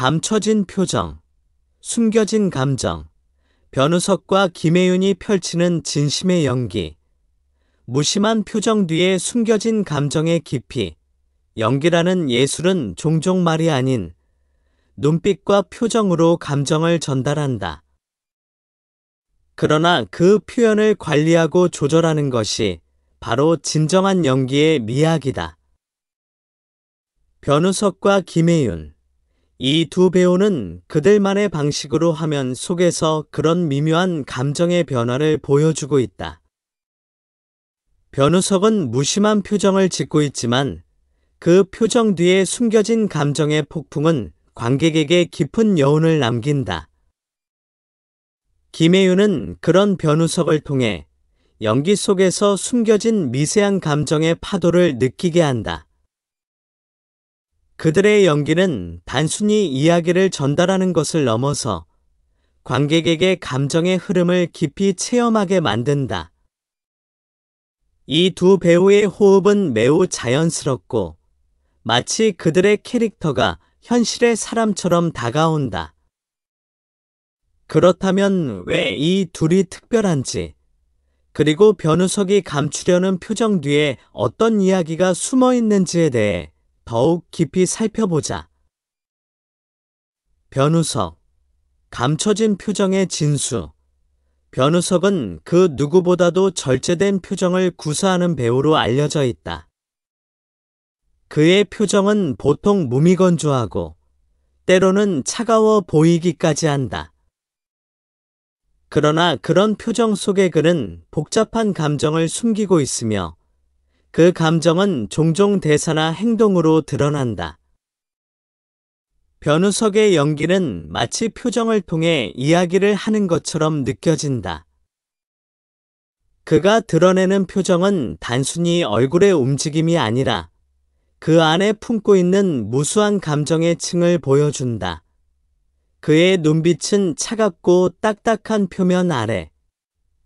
감춰진 표정, 숨겨진 감정, 변우석과 김혜윤이 펼치는 진심의 연기, 무심한 표정 뒤에 숨겨진 감정의 깊이, 연기라는 예술은 종종 말이 아닌 눈빛과 표정으로 감정을 전달한다. 그러나 그 표현을 관리하고 조절하는 것이 바로 진정한 연기의 미학이다. 변우석과 김혜윤 이두 배우는 그들만의 방식으로 하면 속에서 그런 미묘한 감정의 변화를 보여주고 있다. 변우석은 무심한 표정을 짓고 있지만 그 표정 뒤에 숨겨진 감정의 폭풍은 관객에게 깊은 여운을 남긴다. 김혜윤은 그런 변우석을 통해 연기 속에서 숨겨진 미세한 감정의 파도를 느끼게 한다. 그들의 연기는 단순히 이야기를 전달하는 것을 넘어서 관객에게 감정의 흐름을 깊이 체험하게 만든다. 이 두 배우의 호흡은 매우 자연스럽고 마치 그들의 캐릭터가 현실의 사람처럼 다가온다. 그렇다면 왜 이 둘이 특별한지, 그리고 변우석이 감추려는 표정 뒤에 어떤 이야기가 숨어 있는지에 대해 더욱 깊이 살펴보자. 변우석. 감춰진 표정의 진수. 변우석은 그 누구보다도 절제된 표정을 구사하는 배우로 알려져 있다. 그의 표정은 보통 무미건조하고 때로는 차가워 보이기까지 한다. 그러나 그런 표정 속의 그는 복잡한 감정을 숨기고 있으며 그 감정은 종종 대사나 행동으로 드러난다. 변우석의 연기는 마치 표정을 통해 이야기를 하는 것처럼 느껴진다. 그가 드러내는 표정은 단순히 얼굴의 움직임이 아니라 그 안에 품고 있는 무수한 감정의 층을 보여준다. 그의 눈빛은 차갑고 딱딱한 표면 아래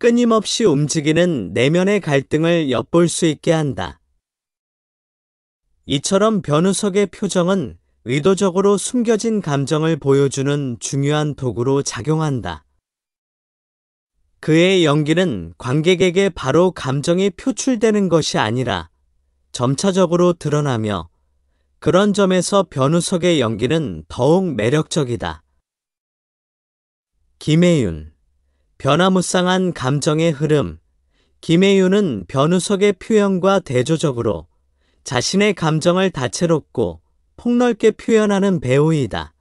끊임없이 움직이는 내면의 갈등을 엿볼 수 있게 한다. 이처럼 변우석의 표정은 의도적으로 숨겨진 감정을 보여주는 중요한 도구로 작용한다. 그의 연기는 관객에게 바로 감정이 표출되는 것이 아니라 점차적으로 드러나며 그런 점에서 변우석의 연기는 더욱 매력적이다. 김혜윤 변화무쌍한 감정의 흐름 김혜윤은 변우석의 표현과 대조적으로 자신의 감정을 다채롭고 폭넓게 표현하는 배우이다.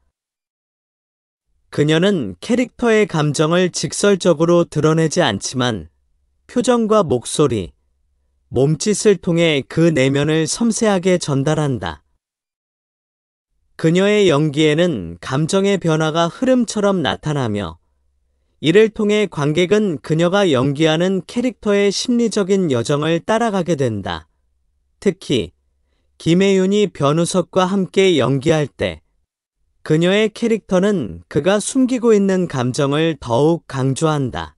그녀는 캐릭터의 감정을 직설적으로 드러내지 않지만 표정과 목소리, 몸짓을 통해 그 내면을 섬세하게 전달한다. 그녀의 연기에는 감정의 변화가 흐름처럼 나타나며 이를 통해 관객은 그녀가 연기하는 캐릭터의 심리적인 여정을 따라가게 된다. 특히 김혜윤이 변우석과 함께 연기할 때 그녀의 캐릭터는 그가 숨기고 있는 감정을 더욱 강조한다.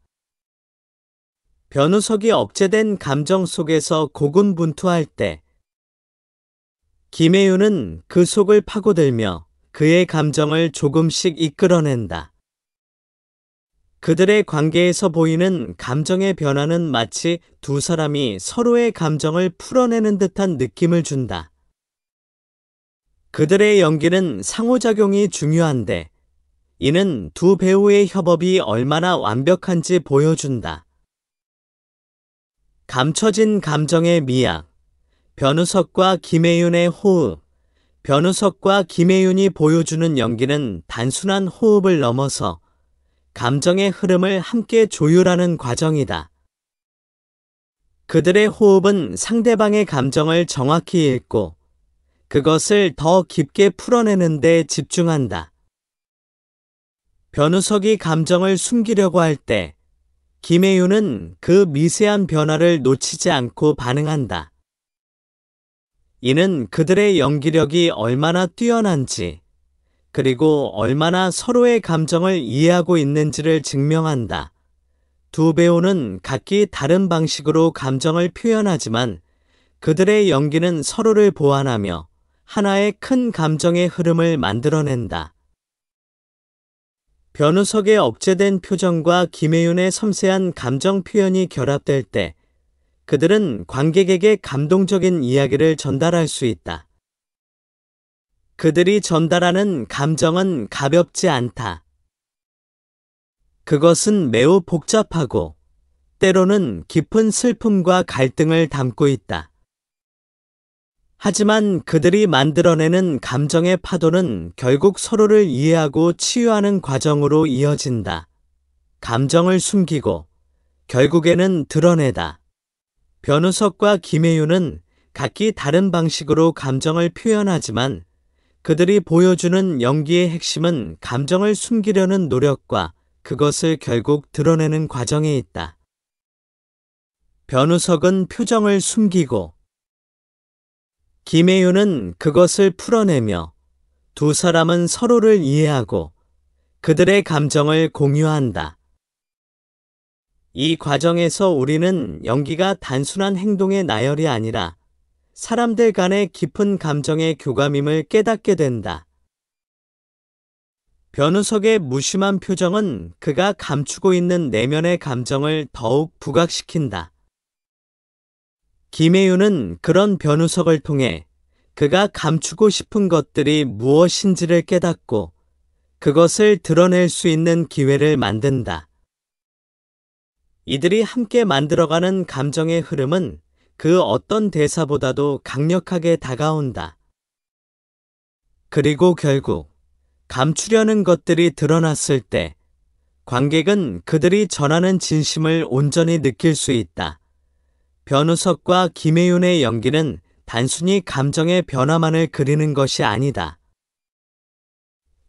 변우석이 억제된 감정 속에서 고군분투할 때 김혜윤은 그 속을 파고들며 그의 감정을 조금씩 이끌어낸다. 그들의 관계에서 보이는 감정의 변화는 마치 두 사람이 서로의 감정을 풀어내는 듯한 느낌을 준다. 그들의 연기는 상호작용이 중요한데, 이는 두 배우의 협업이 얼마나 완벽한지 보여준다. 감춰진 감정의 미학. 변우석과 김혜윤의 호흡. 변우석과 김혜윤이 보여주는 연기는 단순한 호흡을 넘어서 감정의 흐름을 함께 조율하는 과정이다. 그들의 호흡은 상대방의 감정을 정확히 읽고 그것을 더 깊게 풀어내는 데 집중한다. 변우석이 감정을 숨기려고 할때 김혜윤은 그 미세한 변화를 놓치지 않고 반응한다. 이는 그들의 연기력이 얼마나 뛰어난지 그리고 얼마나 서로의 감정을 이해하고 있는지를 증명한다. 두 배우는 각기 다른 방식으로 감정을 표현하지만 그들의 연기는 서로를 보완하며 하나의 큰 감정의 흐름을 만들어낸다. 변우석의 억제된 표정과 김혜윤의 섬세한 감정 표현이 결합될 때 그들은 관객에게 감동적인 이야기를 전달할 수 있다. 그들이 전달하는 감정은 가볍지 않다. 그것은 매우 복잡하고 때로는 깊은 슬픔과 갈등을 담고 있다. 하지만 그들이 만들어내는 감정의 파도는 결국 서로를 이해하고 치유하는 과정으로 이어진다. 감정을 숨기고 결국에는 드러내다. 변우석과 김혜윤은 각기 다른 방식으로 감정을 표현하지만 그들이 보여주는 연기의 핵심은 감정을 숨기려는 노력과 그것을 결국 드러내는 과정에 있다. 변우석은 표정을 숨기고 김혜윤은 그것을 풀어내며 두 사람은 서로를 이해하고 그들의 감정을 공유한다. 이 과정에서 우리는 연기가 단순한 행동의 나열이 아니라 사람들 간의 깊은 감정의 교감임을 깨닫게 된다. 변우석의 무심한 표정은 그가 감추고 있는 내면의 감정을 더욱 부각시킨다. 김혜윤은 그런 변우석을 통해 그가 감추고 싶은 것들이 무엇인지를 깨닫고 그것을 드러낼 수 있는 기회를 만든다. 이들이 함께 만들어가는 감정의 흐름은 그 어떤 대사보다도 강력하게 다가온다. 그리고 결국 감추려는 것들이 드러났을 때 관객은 그들이 전하는 진심을 온전히 느낄 수 있다. 변우석과 김혜윤의 연기는 단순히 감정의 변화만을 그리는 것이 아니다.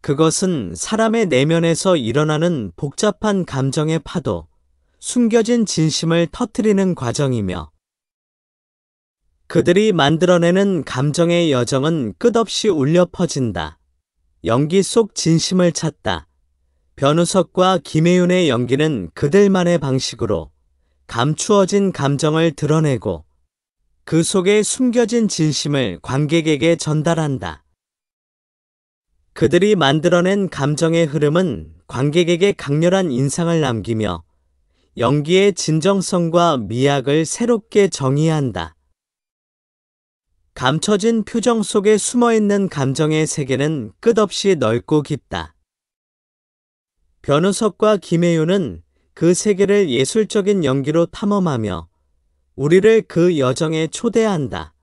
그것은 사람의 내면에서 일어나는 복잡한 감정의 파도, 숨겨진 진심을 터트리는 과정이며 그들이 만들어내는 감정의 여정은 끝없이 울려 퍼진다. 연기 속 진심을 찾다. 변우석과 김혜윤의 연기는 그들만의 방식으로 감추어진 감정을 드러내고 그 속에 숨겨진 진심을 관객에게 전달한다. 그들이 만들어낸 감정의 흐름은 관객에게 강렬한 인상을 남기며 연기의 진정성과 미학을 새롭게 정의한다. 감춰진 표정 속에 숨어있는 감정의 세계는 끝없이 넓고 깊다. 변우석과 김혜윤은 그 세계를 예술적인 연기로 탐험하며 우리를 그 여정에 초대한다.